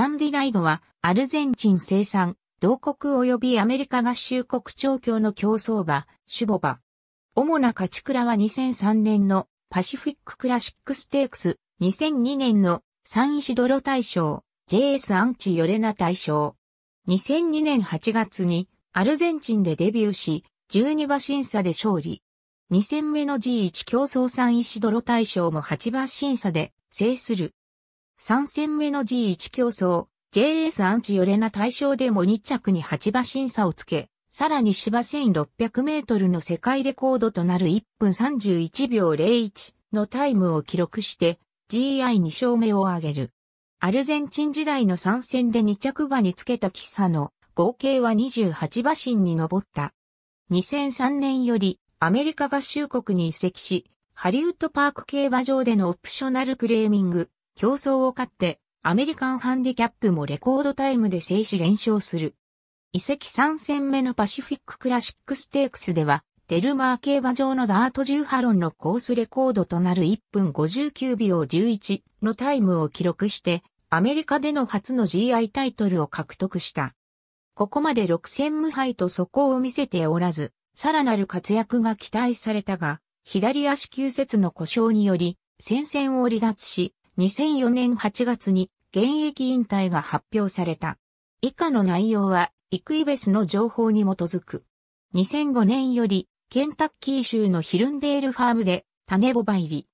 ャンディライドはアルゼンチン生産、同国及びアメリカ合衆国調教の競走馬、シュボバ。主な勝ち倉は2003年のパシフィッククラシックステークス、2002年のサンイシドロ大賞、JS アンチヨレナ大賞。2002年8月にアルゼンチンでデビューし、12馬審査で勝利。2戦目の G1 競争サンイシドロ大賞も8馬審査で制する。3戦目の G1 競争、JS アンチヨレナ対象でも2着に8馬審査をつけ、さらに芝1600メートルの世界レコードとなる1分31秒01のタイムを記録して GI2 勝目を挙げる。アルゼンチン時代の参戦で2着馬につけた喫茶の合計は28馬身に上った。2003年よりアメリカ合衆国に移籍し、ハリウッドパーク競馬場でのオプショナルクレーミング、競争を勝って、アメリカンハンディキャップもレコードタイムで制止連勝する。移籍3戦目のパシフィッククラシックステークスでは、デルマー競馬場のダート10ハロンのコースレコードとなる1分59秒11のタイムを記録して、アメリカでの初の GI タイトルを獲得した。ここまで6戦無敗と底を見せておらず、さらなる活躍が期待されたが、左足球節の故障により、戦線を離脱し、2004年8月に現役引退が発表された。以下の内容は、イクイベスの情報に基づく。2005年より、ケンタッキー州のヒルンデールファームで、種ボバ入り。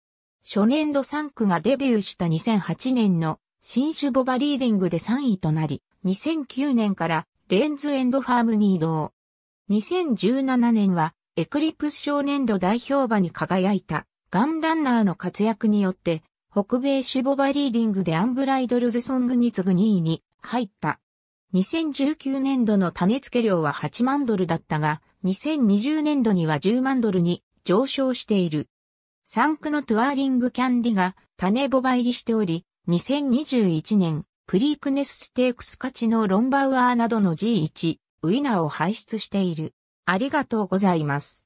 初年度3区がデビューした2008年の新種ボバリーディングで3位となり、2009年からレンズエンドファームに移動。2017年はエクリプス少年度代表馬に輝いたガンランナーの活躍によって北米シュボバリーディングでアンブライドルズソングに次ぐ2位に入った。2019年度の種付け量は8万ドルだったが、2020年度には10万ドルに上昇している。ン区のトゥアーリングキャンディが種ボバ入りしており、2021年、プリークネスステークス価値のロンバウアーなどの G1、ウィナーを輩出している。ありがとうございます。